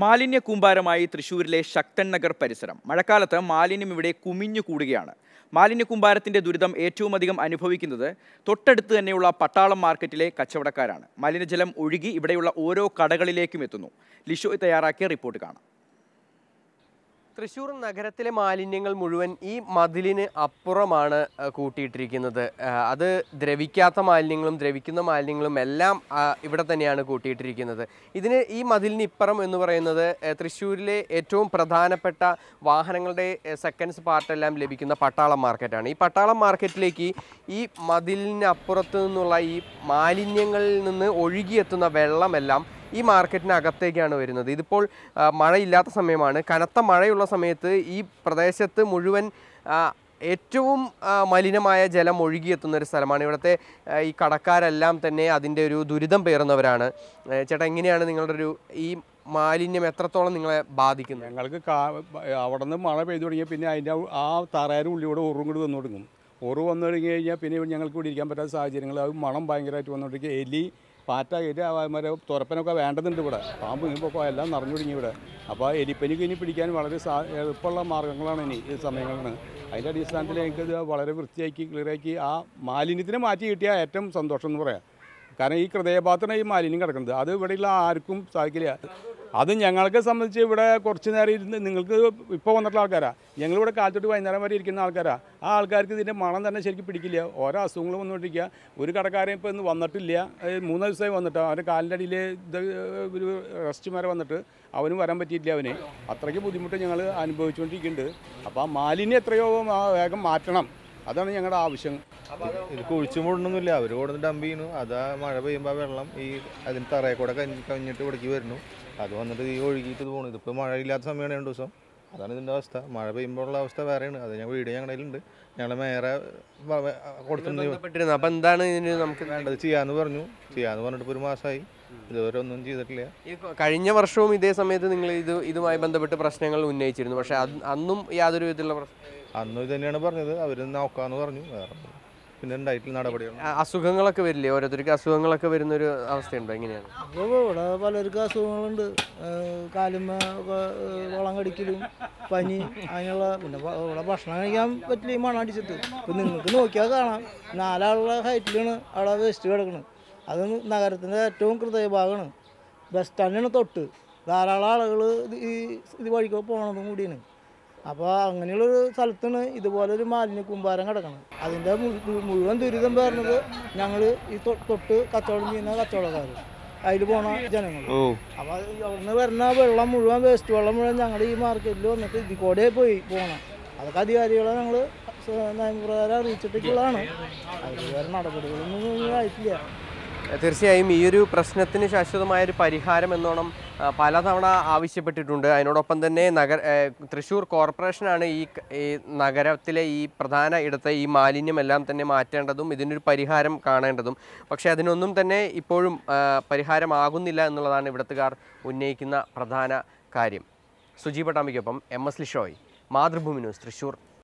മാലിന്യ കൂമ്പാരമായി തൃശ്ശൂരിലെ ശക്തൻ നഗർ പരിസരം മഴക്കാലത്ത് മാലിന്യം ഇവിടെ കുമിഞ്ഞു കൂടുകയാണ് മാലിന്യ കൂമ്പാരത്തിൻ്റെ ദുരിതം ഏറ്റവും അധികം അനുഭവിക്കുന്നത് തൊട്ടടുത്ത് തന്നെയുള്ള പട്ടാളം മാർക്കറ്റിലെ കച്ചവടക്കാരാണ് മലിനജലം ഒഴുകി ഇവിടെയുള്ള ഓരോ കടകളിലേക്കും എത്തുന്നു ലിഷോയ് തയ്യാറാക്കിയ റിപ്പോർട്ട് കാണാം തൃശ്ശൂർ നഗരത്തിലെ മാലിന്യങ്ങൾ മുഴുവൻ ഈ മതിലിന് അപ്പുറമാണ് കൂട്ടിയിട്ടിരിക്കുന്നത് അത് ദ്രവിക്കാത്ത മാലിന്യങ്ങളും ദ്രവിക്കുന്ന മാലിന്യങ്ങളും എല്ലാം ഇവിടെ തന്നെയാണ് കൂട്ടിയിട്ടിരിക്കുന്നത് ഇതിന് ഈ മതിലിന് ഇപ്പുറം എന്ന് പറയുന്നത് തൃശ്ശൂരിലെ ഏറ്റവും പ്രധാനപ്പെട്ട വാഹനങ്ങളുടെ സെക്കൻഡ്സ് പാർട്ടെല്ലാം ലഭിക്കുന്ന പട്ടാളം മാർക്കറ്റാണ് ഈ പട്ടാളം മാർക്കറ്റിലേക്ക് ഈ മതിലിനപ്പുറത്ത് നിന്നുള്ള ഈ മാലിന്യങ്ങളിൽ നിന്ന് ഒഴുകിയെത്തുന്ന വെള്ളമെല്ലാം ഈ മാർക്കറ്റിനകത്തേക്കാണ് വരുന്നത് ഇതിപ്പോൾ മഴയില്ലാത്ത സമയമാണ് കനത്ത മഴയുള്ള സമയത്ത് ഈ പ്രദേശത്ത് മുഴുവൻ ഏറ്റവും മലിനമായ ജലം ഒഴുകിയെത്തുന്ന ഒരു സ്ഥലമാണ് ഇവിടുത്തെ ഈ കടക്കാരെല്ലാം തന്നെ അതിൻ്റെ ഒരു ദുരിതം പേറുന്നവരാണ് ചേട്ടാ എങ്ങനെയാണ് നിങ്ങളുടെ ഒരു ഈ മാലിന്യം എത്രത്തോളം നിങ്ങളെ ബാധിക്കുന്നത് ഞങ്ങൾക്ക് അവിടെ നിന്ന് മഴ പെയ്തു തുടങ്ങിയ പിന്നെ അതിൻ്റെ ആ തറയുടെ ഉള്ളിലൂടെ ഉറും കൂടി വന്നു തുടങ്ങും ഉറു വന്നു തുടങ്ങി കഴിഞ്ഞാൽ പിന്നെ ഞങ്ങൾക്ക് ഇവിടെ ഇരിക്കാൻ പറ്റാത്ത സാഹചര്യങ്ങൾ അത് മണം ഭയങ്കരമായിട്ട് വന്നുകൊണ്ടിരിക്കുക എലി പാറ്റ എലി മറ്റേ തുറപ്പനൊക്കെ വേണ്ടതുണ്ട് ഇവിടെ പാമ്പ് ഇനിയിപ്പോൾ എല്ലാം നിറഞ്ഞു തുടങ്ങി ഇവിടെ അപ്പോൾ എലിപ്പനിക്ക് ഇനി പിടിക്കാൻ വളരെ സാ എളുപ്പമുള്ള മാർഗങ്ങളാണ് ഇനി ഈ സമയങ്ങളിലാണ് അതിൻ്റെ അടിസ്ഥാനത്തിൽ എനിക്കത് വളരെ വൃത്തിയാക്കി ക്ലിയറാക്കി ആ മാലിന്യത്തിനെ മാറ്റി കിട്ടിയാൽ ഏറ്റവും സന്തോഷം എന്ന് പറയാം കാരണം ഈ ഹൃദയപാത്രമാണ് ഈ മാലിന്യം കിടക്കുന്നത് അത് ഇവിടെയുള്ള ആർക്കും സാധിക്കില്ല അത് ഞങ്ങൾക്ക് സംബന്ധിച്ച് ഇവിടെ കുറച്ച് നേരം ഇരുന്ന് നിങ്ങൾക്ക് ഇപ്പോൾ വന്നിട്ടുള്ള ആൾക്കാരാണ് ഞങ്ങളിവിടെ കാലത്തോട്ട് വൈകുന്നേരം വരെ ഇരിക്കുന്ന ആൾക്കാരാണ് ആ ആൾക്കാർക്ക് ഇതിൻ്റെ മണം തന്നെ ശരിക്കും പിടിക്കില്ല ഓരോ അസുഖങ്ങൾ വന്നുകൊണ്ടിരിക്കുക ഒരു കടക്കാരെയും ഇപ്പോൾ ഇന്ന് വന്നിട്ടില്ല മൂന്ന് ദിവസമായി വന്നിട്ട് അവൻ്റെ കാലിൻ്റെ അടിയിൽ ഒരു റെസ്റ്റ് വന്നിട്ട് അവനും വരാൻ പറ്റിയിട്ടില്ല അവന് അത്രയ്ക്ക് ബുദ്ധിമുട്ട് ഞങ്ങൾ അനുഭവിച്ചുകൊണ്ടിരിക്കുന്നുണ്ട് അപ്പോൾ ആ മാലിന്യം എത്രയോ വേഗം മാറ്റണം അതാണ് ഞങ്ങളുടെ ആവശ്യം ഇത് കുഴിച്ചു മൂടണമൊന്നുമില്ല അവർ കൊടുന്ന് ഡംപ് ചെയ്യുന്നു അതാ മഴ പെയ്യുമ്പോൾ വെള്ളം ഈ അതിന് തറയെ കൂടെ കഞ്ഞിട്ട് ഇവിടേക്ക് വരുന്നു അത് വന്നിട്ട് ഈ ഒഴുകിയിട്ട് പോകുന്നു ഇതിപ്പോൾ മഴ ഇല്ലാത്ത സമയമാണ് രണ്ട് ദിവസം അതാണ് ഇതിൻ്റെ അവസ്ഥ മഴ പെയ്യുമ്പോഴുള്ള അവസ്ഥ വേറെയാണ് അത് ഞങ്ങൾ വീഡിയോ ഞങ്ങളുടെ ഉണ്ട് ഞങ്ങൾ മേയറെ കൊടുത്തിട്ടുണ്ട് അപ്പം എന്താണ് ഇതിന് നമുക്ക് വേണ്ടത് ചെയ്യാമെന്ന് പറഞ്ഞു ചെയ്യാമെന്ന് പറഞ്ഞിട്ട് ഇപ്പോൾ ഒരു മാസമായി ഇതുവരെ ഒന്നും ചെയ്തിട്ടില്ല കഴിഞ്ഞ വർഷവും ഇതേ സമയത്ത് നിങ്ങൾ ഇത് ഇതുമായി ബന്ധപ്പെട്ട് പ്രശ്നങ്ങൾ ഉന്നയിച്ചിരുന്നു പക്ഷേ അന്നും യാതൊരു വിധത്തിലുള്ള അന്നും ഇത് തന്നെയാണ് പറഞ്ഞത് അവർ നോക്കാന്ന് പറഞ്ഞു വേറെ പിന്നെ ഉണ്ടായിട്ടില്ല നടപടികൾ അസുഖങ്ങളൊക്കെ വരില്ലേ ഓരോരുത്തർക്ക് അസുഖങ്ങളൊക്കെ വരുന്ന ഒരു അവസ്ഥയുണ്ടോ എങ്ങനെയാണ് അപ്പോൾ ഇവിടെ പലർക്കും അസുഖങ്ങളുണ്ട് കാലും വളം കടിക്കലും പനി അങ്ങനെയുള്ള പിന്നെ ഇവിടെ ഭക്ഷണം കഴിക്കാൻ പറ്റില്ല ഈ അടിച്ചിട്ട് നിങ്ങൾക്ക് നോക്കിയാൽ കാണാം നാലാളുള്ള ഹൈറ്റിലാണ് അവിടെ വേസ്റ്റ് കിടക്കുന്നത് അത് നഗരത്തിൻ്റെ ഏറ്റവും ഭാഗമാണ് ബസ് സ്റ്റാൻഡിന് തൊട്ട് ധാരാളം ആളുകൾ ഈ ഇത് വഴിക്ക് പോകണതും കൂടിയാണ് അപ്പോൾ അങ്ങനെയുള്ളൊരു സ്ഥലത്താണ് ഇതുപോലൊരു മാലിന്യ കുമ്പാരം കിടക്കണം അതിൻ്റെ മുഴുവൻ ദുരിതം പറഞ്ഞത് ഞങ്ങൾ ഈ തൊട്ട് കച്ചവടം ചെയ്യുന്ന കച്ചവടക്കാർ അതിൽ പോണ ജനങ്ങൾ അപ്പോൾ അവിടുന്ന് വരുന്ന വെള്ളം മുഴുവൻ വേസ്റ്റ് വെള്ളം മുഴുവൻ ഞങ്ങളുടെ ഈ മാർക്കറ്റിൽ വന്നിട്ട് ഇതിൽ കൂടെ പോയി പോകണം അതൊക്കെ അധികാരികളെ ഞങ്ങൾ നയപ്രകാരം അറിയിച്ചിട്ടൊക്കെയുള്ളതാണ് അതിൽ വേറെ നടപടികളൊന്നും ആയിട്ടില്ല തീർച്ചയായും ഈ ഒരു പ്രശ്നത്തിന് ശാശ്വതമായൊരു പരിഹാരം എന്നോണം പലതവണ ആവശ്യപ്പെട്ടിട്ടുണ്ട് അതിനോടൊപ്പം തന്നെ നഗർ തൃശ്ശൂർ കോർപ്പറേഷനാണ് ഈ നഗരത്തിലെ ഈ പ്രധാന ഇടത്തെ ഈ മാലിന്യമെല്ലാം തന്നെ മാറ്റേണ്ടതും ഇതിനൊരു പരിഹാരം കാണേണ്ടതും പക്ഷേ അതിനൊന്നും തന്നെ ഇപ്പോഴും പരിഹാരമാകുന്നില്ല എന്നുള്ളതാണ് ഇവിടത്തുകാർ ഉന്നയിക്കുന്ന പ്രധാന കാര്യം സുജി പട്ടാമ്പിക്കൊപ്പം M S Lishoy Mathrubhumi news Thrissur